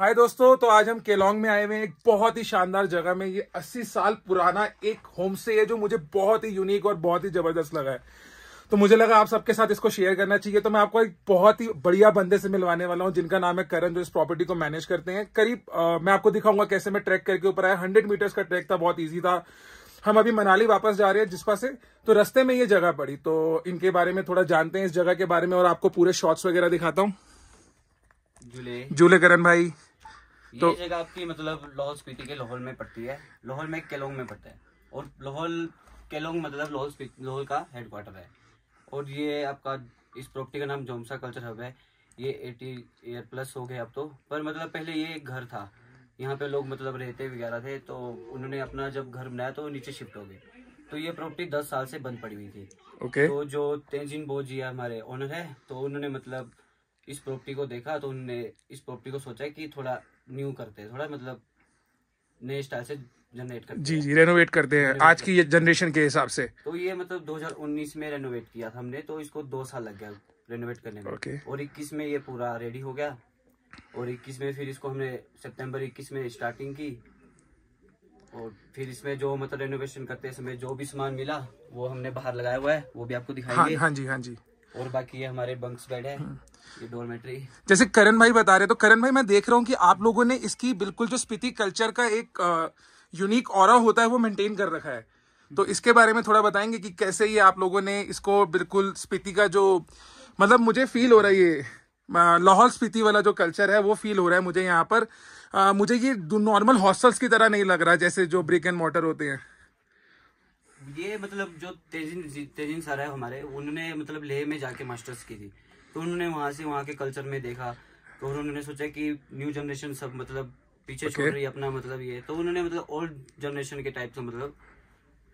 हाय दोस्तों तो आज हम केलोंग में आए हुए हैं एक बहुत ही शानदार जगह में ये 80 साल पुराना एक होम स्टे है जो मुझे बहुत ही यूनिक और बहुत ही जबरदस्त लगा है तो मुझे लगा आप सबके साथ इसको शेयर करना चाहिए तो मैं आपको एक बहुत ही बढ़िया बंदे से मिलवाने वाला हूँ जिनका नाम है करण जो इस प्रॉपर्टी को मैनेज करते हैं करीब आ, मैं आपको दिखाऊंगा कैसे मैं ट्रैक करके ऊपर आया हंड्रेड मीटर्स का ट्रैक था बहुत ईजी था हम अभी मनाली वापस जा रहे हैं जिस पास तो रस्ते में ये जगह पड़ी तो इनके बारे में थोड़ा जानते हैं इस जगह के बारे में और आपको पूरे शॉर्ट्स वगैरह दिखाता हूँ झूले झूले करण भाई तो ये जगह आपकी मतलब लाहौल स्पीति के लाहौल में पड़ती है लाहौल में केलोंग में पड़ता है और लाहौल केलोंग मतलब लाहौल लाहौल का हेडक्वार्टर है और ये आपका इस प्रॉपर्टी का नाम जोमसा कल्चर हब है ये एटी ईयर प्लस हो गए अब तो पर मतलब पहले ये एक घर था यहाँ पे लोग मतलब रहते वगैरह थे तो उन्होंने अपना जब घर बनाया तो नीचे शिफ्ट हो गए तो ये प्रॉपर्टी दस साल से बंद पड़ी हुई थी ओके okay. तो जो तेजिन बोझ जी हमारे ओनर है तो उन्होंने मतलब इस प्रॉपर्टी को देखा तो उन्होंने इस प्रॉपर्टी को सोचा कि थोड़ा न्यू करते हैं थोड़ा मतलब नए स्टाइल से जनरेट करते जी जी रेनोवेट करते हैं आज की जनरेशन के हिसाब से तो ये मतलब 2019 में रेनोवेट किया था हमने तो इसको दो साल लग गया रेनोवेट करने में ओके। और इक्कीस में ये पूरा रेडी हो गया और इक्कीस में फिर इसको हमने सितंबर इक्कीस में स्टार्टिंग की और फिर इसमें जो मतलब रेनोवेशन करते समय जो भी सामान मिला वो हमने बाहर लगाया हुआ है वो भी आपको हाँ, दिखाएंगे हाँ, हाँ जी हाँ जी और बाकी ये हमारे बंक्स बेड है ये डोरमेट्री जैसे करण भाई बता रहे तो करण भाई मैं देख रहा हूँ कि आप लोगों ने इसकी बिल्कुल जो स्पीति कल्चर का एक यूनिक और होता है वो मेंटेन कर रखा है तो इसके बारे में थोड़ा बताएंगे कि कैसे ये आप लोगों ने इसको बिल्कुल स्पीति का जो मतलब मुझे फील हो रहा है ये लाहौल स्पीति वाला जो कल्चर है वो फील हो रहा है मुझे यहाँ पर आ, मुझे ये नॉर्मल हॉस्टल्स की तरह नहीं लग रहा जैसे जो ब्रिक एंड मोटर होते हैं ये मतलब जो तेजिन तेजिन सर है हमारे उन्होंने मतलब लेह में जाके मास्टर्स की थी तो उन्होंने वहाँ से वहाँ के कल्चर में देखा तो उन्होंने सोचा कि न्यू जनरेशन सब मतलब पीछे okay. छोड़ रही अपना मतलब ये तो उन्होंने मतलब ओल्ड जनरेशन के टाइप से मतलब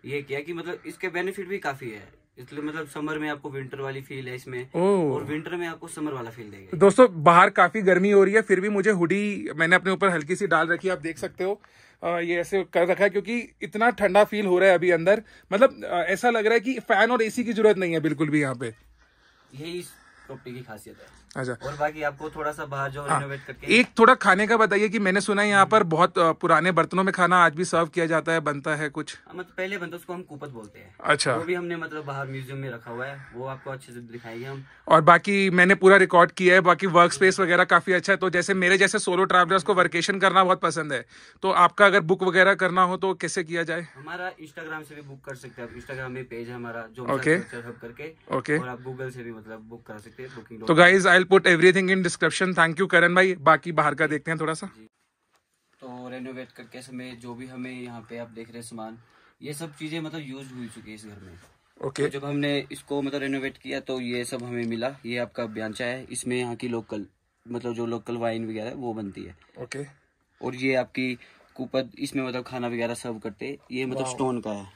ये किया कि मतलब इसके बेनिफिट भी काफी है इसलिए मतलब समर में आपको विंटर वाली फील है इसमें oh. और विंटर में आपको समर वाला फील देगा दोस्तों बाहर काफी गर्मी हो रही है फिर भी मुझे हुडी मैंने अपने ऊपर हल्की सी डाल रखी है आप देख सकते हो ये ऐसे कर रखा है क्योंकि इतना ठंडा फील हो रहा है अभी अंदर मतलब ऐसा लग रहा है कि फैन और एसी की जरूरत नहीं है बिल्कुल भी यहाँ पे यही टोपी की खासियत है अच्छा और बाकी आपको थोड़ा सा बाहर जो हाँ, करके एक थोड़ा खाने का बताइए कि मैंने सुना है यहाँ पर बहुत पुराने बर्तनों में खाना आज भी सर्व किया जाता है बनता है कुछ हाँ, मतलब पहले बनता उसको हम कुपत बोलते हैं अच्छा वो भी हमने मतलब बाहर म्यूजियम में रखा हुआ है वो आपको अच्छे से दिखाएंगे हम और बाकी मैंने पूरा रिकॉर्ड किया है बाकी वर्क स्पेस वगैरह काफी अच्छा है तो जैसे मेरे जैसे सोलो ट्रैवलर्स को वर्केशन करना बहुत पसंद है तो आपका अगर बुक वगैरह करना हो तो कैसे किया जाए हमारा इंस्टाग्राम से भी बुक कर सकते हैं इंस्टाग्राम में पेज है हमारा जो ओके करके और आप गूगल से भी मतलब बुक कर सकते हैं तो guys I put everything in description thank you Karan भाई बाकी बाहर का देखते हैं थोड़ा सा तो रेनोवेट करके समय जो भी हमें यहाँ पे आप देख रहे हैं सामान ये सब चीजें मतलब यूज हो चुकी है इस घर में ओके okay. तो जब हमने इसको मतलब रेनोवेट किया तो ये सब हमें मिला ये आपका ब्यांचा है इसमें यहाँ की लोकल मतलब जो लोकल वाइन वगैरह वो बनती है ओके okay. और ये आपकी कुपद इसमें मतलब खाना वगैरह सर्व करते ये मतलब स्टोन का है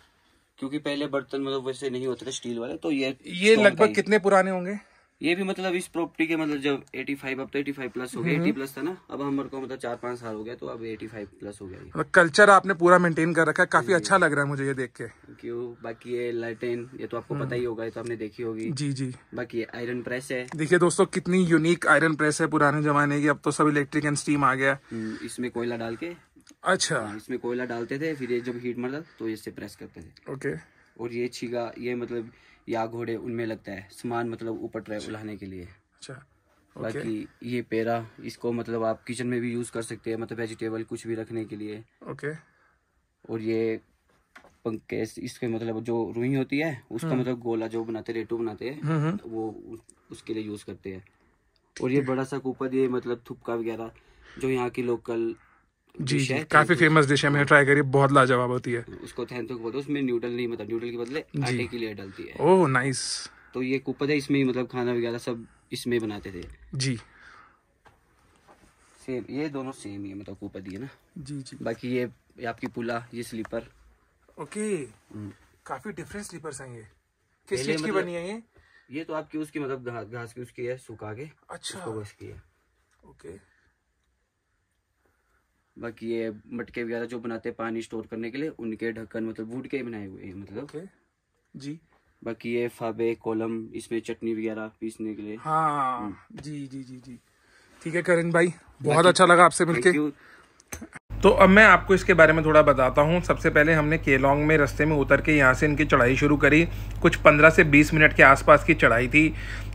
क्योंकि पहले बर्तन मतलब वैसे नहीं होते थे स्टील वाले तो ये ये लगभग कितने पुराने होंगे ये भी मतलब इस प्रॉपर्टी के मतलब जब 85 अब तो 85 प्लस हो गया 80 हम्म। प्लस था ना अब हमारे को मतलब चार पांच साल हो गया तो अब 85 प्लस हो गया कल्चर मतलब आपने पूरा मेंटेन कर रखा है काफी अच्छा लग रहा है मुझे ये देख के क्यों बाकी ये लाइटेन ये तो आपको हम्म। पता ही होगा ये तो आपने देखी होगी जी जी बाकी आयरन प्रेस है देखिये दोस्तों कितनी यूनिक आयरन प्रेस है पुराने जमाने की अब तो सब इलेक्ट्रिक एंड स्टीम आ गया हम्म, इसमें कोयला डाल के अच्छा हाँ, इसमें कोयला डालते थे फिर ये जब हीट मरता तो इससे प्रेस करते थे ओके और ये छीगा ये मतलब या घोड़े उनमें लगता है सामान मतलब ऊपर ट्रैक अच्छा। उलाने के लिए अच्छा बाकी ये पेरा इसको मतलब आप किचन में भी यूज़ कर सकते हैं मतलब वेजिटेबल कुछ भी रखने के लिए ओके और ये पंखे इसके मतलब जो रुई होती है उसका हम्म। मतलब गोला जो बनाते रेटू बनाते हैं हम्म, हम्म। वो उसके लिए यूज़ करते हैं और ये बड़ा सा कूपर ये मतलब थुपका वगैरह जो यहाँ की लोकल जी जी काफी फेमस डिश है मैंने ट्राई करी बहुत लाजवाब होती है उसको थैंथो बोलते हैं उसमें नूडल नहीं मतलब नूडल के बदले आटे के लिए डलती है ओह नाइस तो ये कुपद है इसमें ही मतलब खाना वगैरह सब इसमें बनाते थे जी सेम ये दोनों सेम ही है मतलब कुपद ही है ना जी जी बाकी ये, आपकी पुला ये स्लीपर ओके हम्म। काफी डिफरेंट स्लीपर हैं ये किस चीज की मतलब बनी है ये ये तो आपकी उसकी मतलब घास की उसकी है सुखा के अच्छा उसको है ओके बाकी ये मटके वगैरह जो बनाते हैं पानी स्टोर करने के लिए उनके ढक्कन मतलब वुड के बनाए हुए हैं मतलब okay. जी बाकी ये फाबे कोलम इसमें चटनी वगैरह पीसने के लिए हाँ हम्म। जी जी जी जी ठीक है करण भाई बहुत अच्छा लगा आपसे मिलकर तो अब मैं आपको इसके बारे में थोड़ा बताता हूँ सबसे पहले हमने केलोंग में रस्ते में उतर के यहाँ से इनकी चढ़ाई शुरू करी कुछ 15 से 20 मिनट के आसपास की चढ़ाई थी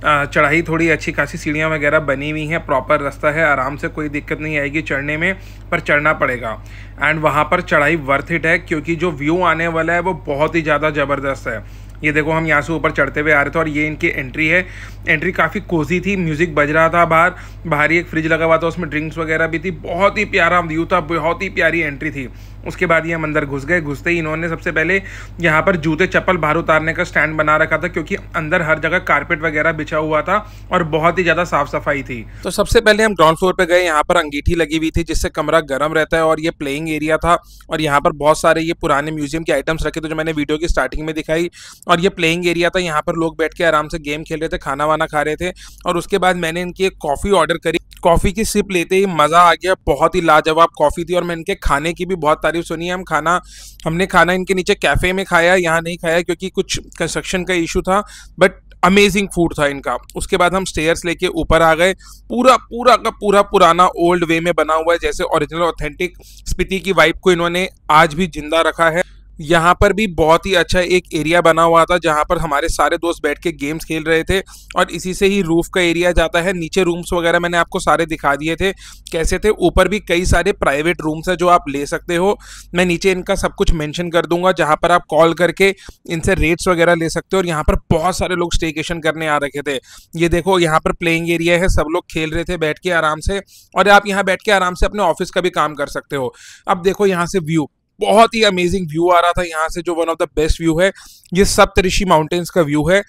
चढ़ाई थोड़ी अच्छी खासी सीढ़ियाँ वगैरह बनी हुई हैं प्रॉपर रास्ता है आराम से कोई दिक्कत नहीं आएगी चढ़ने में पर चढ़ना पड़ेगा एंड वहाँ पर चढ़ाई वर्थ इट है क्योंकि जो व्यू आने वाला है वो बहुत ही ज़्यादा ज़बरदस्त है ये देखो हम यहाँ से ऊपर चढ़ते हुए आ रहे थे और ये इनकी एंट्री है एंट्री काफ़ी कोजी थी म्यूज़िक बज रहा था बाहर बाहर ही एक फ्रिज लगा हुआ था उसमें ड्रिंक्स वगैरह भी थी बहुत ही प्यारा व्यू था बहुत ही प्यारी एंट्री थी उसके बाद ये हम अंदर घुस गए घुसते ही इन्होंने सबसे पहले यहाँ पर जूते चप्पल बाहर उतारने का स्टैंड बना रखा था क्योंकि अंदर हर जगह कारपेट वगैरह बिछा हुआ था और बहुत ही ज़्यादा साफ सफाई थी तो सबसे पहले हम ग्राउंड फ्लोर पर गए यहाँ पर अंगीठी लगी हुई थी जिससे कमरा गर्म रहता है और ये प्लेइंग एरिया था और यहाँ पर बहुत सारे ये पुराने म्यूजियम के आइटम्स रखे थे जो मैंने वीडियो की स्टार्टिंग में दिखाई और ये प्लेइंग एरिया था यहाँ पर लोग बैठ के आराम से गेम खेल रहे थे खाना वाना खा रहे थे और उसके बाद मैंने इनकी एक कॉफ़ी ऑर्डर करी कॉफ़ी की सिप लेते ही मज़ा आ गया बहुत ही लाजवाब कॉफ़ी थी और मैं इनके खाने की भी बहुत तारीफ सुनी सुनिए हम खाना हमने खाना इनके नीचे कैफ़े में खाया यहाँ नहीं खाया क्योंकि कुछ कंस्ट्रक्शन का इशू था बट अमेजिंग फूड था इनका उसके बाद हम स्टेयर्स लेके ऊपर आ गए पूरा पूरा का पूरा पुराना ओल्ड वे में बना हुआ है जैसे ओरिजिनल ऑथेंटिक स्पीति की वाइब को इन्होंने आज भी जिंदा रखा है यहाँ पर भी बहुत ही अच्छा एक एरिया बना हुआ था जहाँ पर हमारे सारे दोस्त बैठ के गेम्स खेल रहे थे और इसी से ही रूफ का एरिया जाता है नीचे रूम्स वगैरह मैंने आपको सारे दिखा दिए थे कैसे थे ऊपर भी कई सारे प्राइवेट रूम्स हैं जो आप ले सकते हो मैं नीचे इनका सब कुछ मैंशन कर दूंगा जहाँ पर आप कॉल करके इनसे रेट्स वगैरह ले सकते हो और यहाँ पर बहुत सारे लोग स्टेकेशन करने आ रखे थे ये देखो यहाँ पर प्लेइंग एरिया है सब लोग खेल रहे थे बैठ के आराम से और आप यहाँ बैठ के आराम से अपने ऑफिस का भी काम कर सकते हो अब देखो यहाँ से व्यू बहुत ही अमेजिंग व्यू आ रहा था यहाँ से जो one of the best view है ये सप्तऋषि माउंटेन्स का व्यू है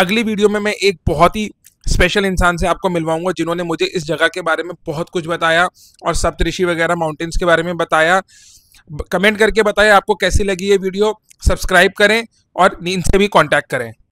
अगली वीडियो में मैं एक बहुत ही स्पेशल इंसान से आपको मिलवाऊंगा जिन्होंने मुझे इस जगह के बारे में बहुत कुछ बताया और सप्तऋषि वगैरह माउंटेन्स के बारे में बताया कमेंट करके बताएं आपको कैसी लगी ये वीडियो सब्सक्राइब करें और इनसे भी कॉन्टैक्ट करें